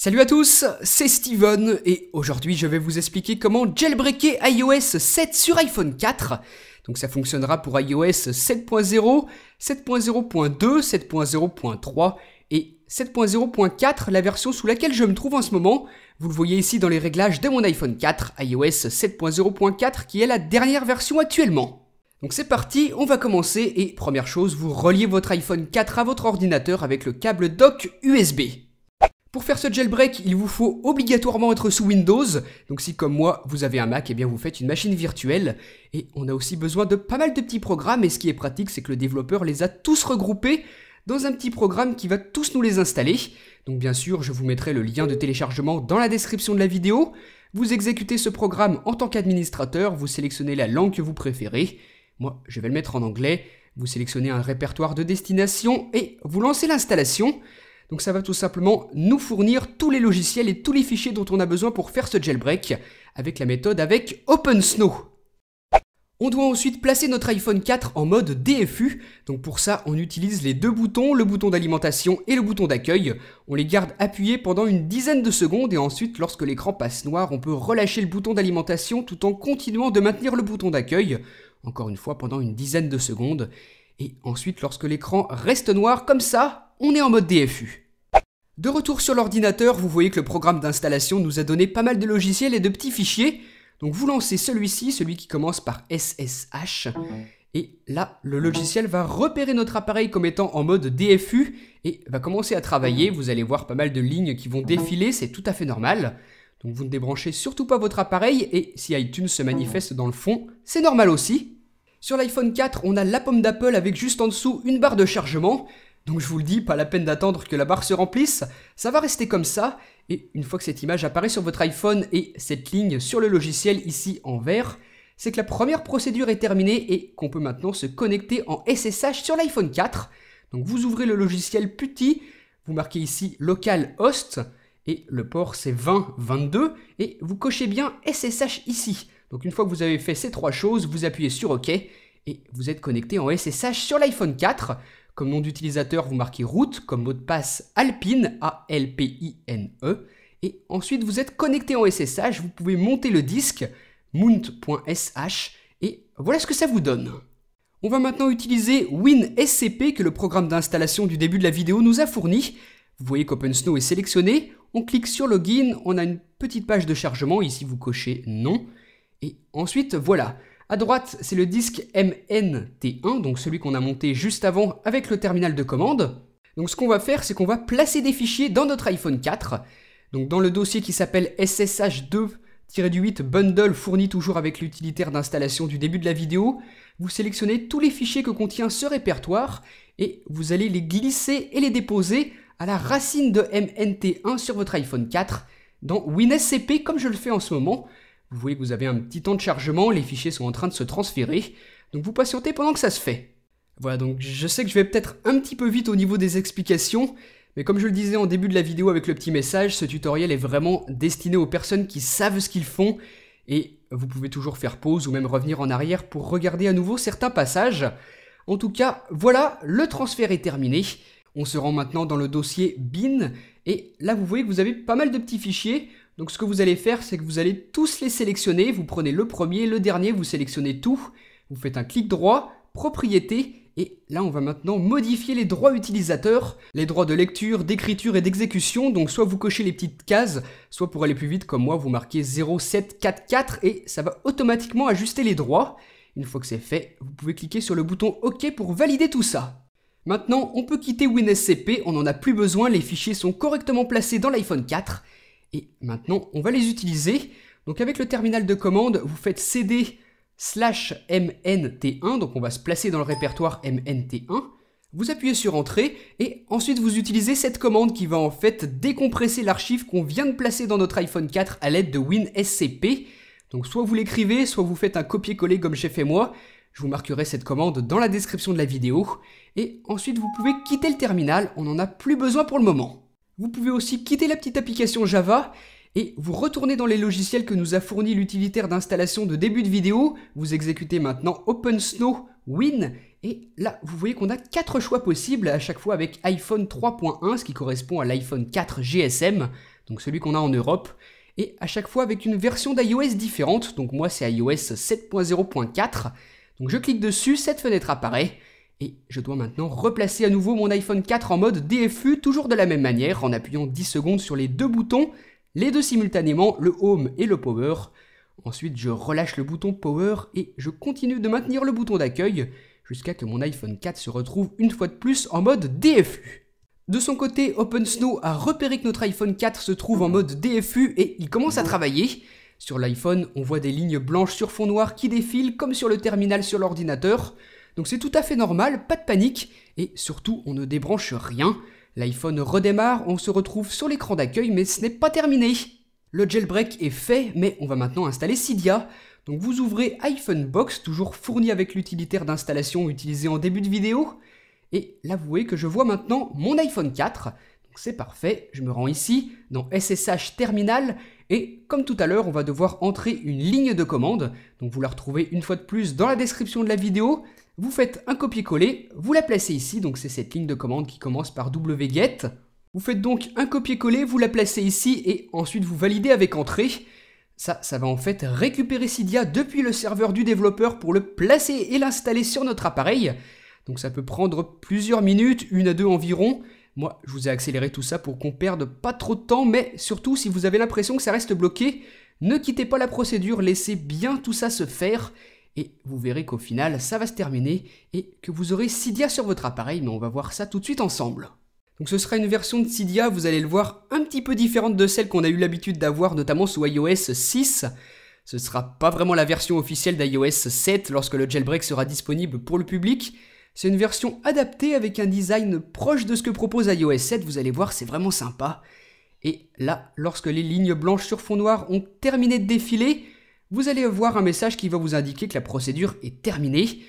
Salut à tous, c'est Steven et aujourd'hui je vais vous expliquer comment jailbreaker iOS 7 sur iPhone 4. Donc ça fonctionnera pour iOS 7.0, 7.0.2, 7.0.3 et 7.0.4, la version sous laquelle je me trouve en ce moment. Vous le voyez ici dans les réglages de mon iPhone 4, iOS 7.0.4 qui est la dernière version actuellement. Donc c'est parti, on va commencer et première chose, vous reliez votre iPhone 4 à votre ordinateur avec le câble dock USB. Pour faire ce jailbreak, il vous faut obligatoirement être sous Windows. Donc si comme moi, vous avez un Mac, et eh bien vous faites une machine virtuelle. Et on a aussi besoin de pas mal de petits programmes, et ce qui est pratique, c'est que le développeur les a tous regroupés dans un petit programme qui va tous nous les installer. Donc bien sûr, je vous mettrai le lien de téléchargement dans la description de la vidéo. Vous exécutez ce programme en tant qu'administrateur, vous sélectionnez la langue que vous préférez. Moi, je vais le mettre en anglais. Vous sélectionnez un répertoire de destination et vous lancez l'installation. Donc ça va tout simplement nous fournir tous les logiciels et tous les fichiers dont on a besoin pour faire ce jailbreak avec la méthode avec OpenSnow. On doit ensuite placer notre iPhone 4 en mode DFU. Donc pour ça, on utilise les deux boutons, le bouton d'alimentation et le bouton d'accueil. On les garde appuyés pendant une dizaine de secondes et ensuite, lorsque l'écran passe noir, on peut relâcher le bouton d'alimentation tout en continuant de maintenir le bouton d'accueil. Encore une fois, pendant une dizaine de secondes. Et ensuite, lorsque l'écran reste noir comme ça, on est en mode DFU. De retour sur l'ordinateur, vous voyez que le programme d'installation nous a donné pas mal de logiciels et de petits fichiers. Donc vous lancez celui-ci, celui qui commence par SSH. Et là, le logiciel va repérer notre appareil comme étant en mode DFU et va commencer à travailler. Vous allez voir pas mal de lignes qui vont défiler, c'est tout à fait normal. Donc vous ne débranchez surtout pas votre appareil et si iTunes se manifeste dans le fond, c'est normal aussi. Sur l'iPhone 4, on a la pomme d'Apple avec juste en dessous une barre de chargement. Donc je vous le dis, pas la peine d'attendre que la barre se remplisse, ça va rester comme ça, et une fois que cette image apparaît sur votre iPhone et cette ligne sur le logiciel ici en vert, c'est que la première procédure est terminée et qu'on peut maintenant se connecter en SSH sur l'iPhone 4. Donc vous ouvrez le logiciel PuTTY, vous marquez ici local host, et le port c'est 2022, et vous cochez bien SSH ici. Donc une fois que vous avez fait ces trois choses, vous appuyez sur OK et vous êtes connecté en SSH sur l'iPhone 4. Comme nom d'utilisateur, vous marquez route, comme mot de passe Alpine, A-L-P-I-N-E. Et ensuite, vous êtes connecté en SSH, vous pouvez monter le disque mount.sh et voilà ce que ça vous donne. On va maintenant utiliser WinSCP que le programme d'installation du début de la vidéo nous a fourni. Vous voyez qu'OpenSnow est sélectionné, on clique sur Login, on a une petite page de chargement, ici vous cochez Non. Et ensuite, voilà. À droite, c'est le disque MNT1, donc celui qu'on a monté juste avant avec le terminal de commande. Donc ce qu'on va faire, c'est qu'on va placer des fichiers dans notre iPhone 4. Donc dans le dossier qui s'appelle SSH2 8 bundle fourni toujours avec l'utilitaire d'installation du début de la vidéo, vous sélectionnez tous les fichiers que contient ce répertoire et vous allez les glisser et les déposer à la racine de MNT1 sur votre iPhone 4 dans WinSCP comme je le fais en ce moment. Vous voyez que vous avez un petit temps de chargement, les fichiers sont en train de se transférer, donc vous patientez pendant que ça se fait. Voilà, donc je sais que je vais peut-être un petit peu vite au niveau des explications, mais comme je le disais en début de la vidéo avec le petit message, ce tutoriel est vraiment destiné aux personnes qui savent ce qu'ils font, et vous pouvez toujours faire pause ou même revenir en arrière pour regarder à nouveau certains passages. En tout cas, voilà, le transfert est terminé. On se rend maintenant dans le dossier bin, et là vous voyez que vous avez pas mal de petits fichiers, donc ce que vous allez faire, c'est que vous allez tous les sélectionner, vous prenez le premier, le dernier, vous sélectionnez tout, vous faites un clic droit, propriété, et là, on va maintenant modifier les droits utilisateurs, les droits de lecture, d'écriture et d'exécution. Donc soit vous cochez les petites cases, soit pour aller plus vite comme moi, vous marquez 0744 et ça va automatiquement ajuster les droits. Une fois que c'est fait, vous pouvez cliquer sur le bouton OK pour valider tout ça. Maintenant, on peut quitter WinSCP, on n'en a plus besoin, les fichiers sont correctement placés dans l'iPhone 4. Et maintenant, on va les utiliser. Donc avec le terminal de commande, vous faites cd slash mnt1, donc on va se placer dans le répertoire mnt1. Vous appuyez sur Entrée et ensuite vous utilisez cette commande qui va en fait décompresser l'archive qu'on vient de placer dans notre iPhone 4 à l'aide de WinSCP. Donc soit vous l'écrivez, soit vous faites un copier-coller comme j'ai fait moi. Je vous marquerai cette commande dans la description de la vidéo. Et ensuite vous pouvez quitter le terminal, on n'en a plus besoin pour le moment. Vous pouvez aussi quitter la petite application Java et vous retournez dans les logiciels que nous a fourni l'utilitaire d'installation de début de vidéo. Vous exécutez maintenant OpenSnow Win et là vous voyez qu'on a quatre choix possibles à chaque fois avec iPhone 3.1 ce qui correspond à l'iPhone 4 GSM donc celui qu'on a en Europe et à chaque fois avec une version d'iOS différente donc moi c'est iOS 7.0.4 donc je clique dessus cette fenêtre apparaît et je dois maintenant replacer à nouveau mon iPhone 4 en mode DFU, toujours de la même manière, en appuyant 10 secondes sur les deux boutons, les deux simultanément, le Home et le Power. Ensuite, je relâche le bouton Power et je continue de maintenir le bouton d'accueil jusqu'à ce que mon iPhone 4 se retrouve une fois de plus en mode DFU. De son côté, OpenSnow a repéré que notre iPhone 4 se trouve en mode DFU et il commence à travailler. Sur l'iPhone, on voit des lignes blanches sur fond noir qui défilent comme sur le terminal sur l'ordinateur. Donc c'est tout à fait normal, pas de panique, et surtout on ne débranche rien. L'iPhone redémarre, on se retrouve sur l'écran d'accueil, mais ce n'est pas terminé. Le jailbreak est fait, mais on va maintenant installer Cydia. Donc vous ouvrez iPhone Box, toujours fourni avec l'utilitaire d'installation utilisé en début de vidéo. Et l'avouez que je vois maintenant mon iPhone 4. Donc c'est parfait, je me rends ici, dans SSH Terminal, et comme tout à l'heure, on va devoir entrer une ligne de commande. Donc vous la retrouvez une fois de plus dans la description de la vidéo. Vous faites un copier-coller, vous la placez ici, donc c'est cette ligne de commande qui commence par wget. Vous faites donc un copier-coller, vous la placez ici et ensuite vous validez avec entrée. Ça, ça va en fait récupérer Cydia depuis le serveur du développeur pour le placer et l'installer sur notre appareil. Donc ça peut prendre plusieurs minutes, une à deux environ. Moi, je vous ai accéléré tout ça pour qu'on perde pas trop de temps, mais surtout, si vous avez l'impression que ça reste bloqué, ne quittez pas la procédure, laissez bien tout ça se faire. Et vous verrez qu'au final, ça va se terminer et que vous aurez Cydia sur votre appareil, mais on va voir ça tout de suite ensemble. Donc ce sera une version de Cydia, vous allez le voir, un petit peu différente de celle qu'on a eu l'habitude d'avoir, notamment sous iOS 6. Ce ne sera pas vraiment la version officielle d'iOS 7 lorsque le jailbreak sera disponible pour le public. C'est une version adaptée avec un design proche de ce que propose iOS 7, vous allez voir, c'est vraiment sympa. Et là, lorsque les lignes blanches sur fond noir ont terminé de défiler, vous allez avoir un message qui va vous indiquer que la procédure est terminée.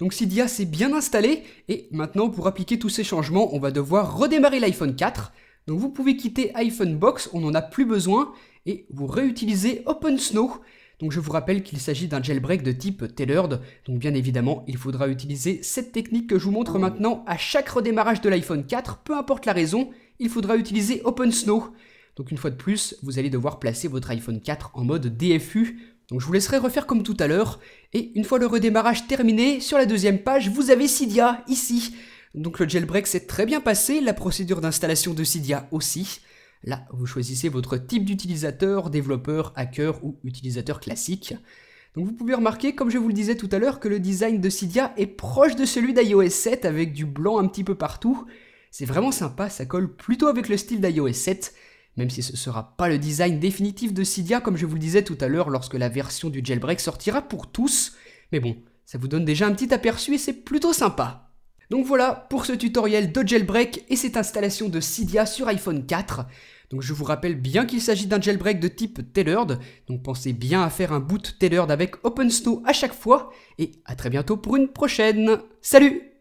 Donc Cydia s'est bien installé et maintenant pour appliquer tous ces changements, on va devoir redémarrer l'iPhone 4. Donc vous pouvez quitter iPhone Box, on n'en a plus besoin, et vous réutilisez OpenSnow. Donc je vous rappelle qu'il s'agit d'un jailbreak de type tailored, donc bien évidemment il faudra utiliser cette technique que je vous montre maintenant à chaque redémarrage de l'iPhone 4, peu importe la raison, il faudra utiliser OpenSnow. Donc une fois de plus, vous allez devoir placer votre iPhone 4 en mode DFU donc je vous laisserai refaire comme tout à l'heure. Et une fois le redémarrage terminé, sur la deuxième page, vous avez Cydia, ici. Donc le jailbreak s'est très bien passé, la procédure d'installation de Cydia aussi. Là, vous choisissez votre type d'utilisateur, développeur, hacker ou utilisateur classique. Donc vous pouvez remarquer, comme je vous le disais tout à l'heure, que le design de Cydia est proche de celui d'iOS 7 avec du blanc un petit peu partout. C'est vraiment sympa, ça colle plutôt avec le style d'iOS 7 même si ce ne sera pas le design définitif de Cydia, comme je vous le disais tout à l'heure lorsque la version du jailbreak sortira pour tous, mais bon, ça vous donne déjà un petit aperçu et c'est plutôt sympa. Donc voilà pour ce tutoriel de jailbreak et cette installation de Cydia sur iPhone 4. Donc je vous rappelle bien qu'il s'agit d'un jailbreak de type tailored, donc pensez bien à faire un boot tailored avec OpenSnow à chaque fois, et à très bientôt pour une prochaine. Salut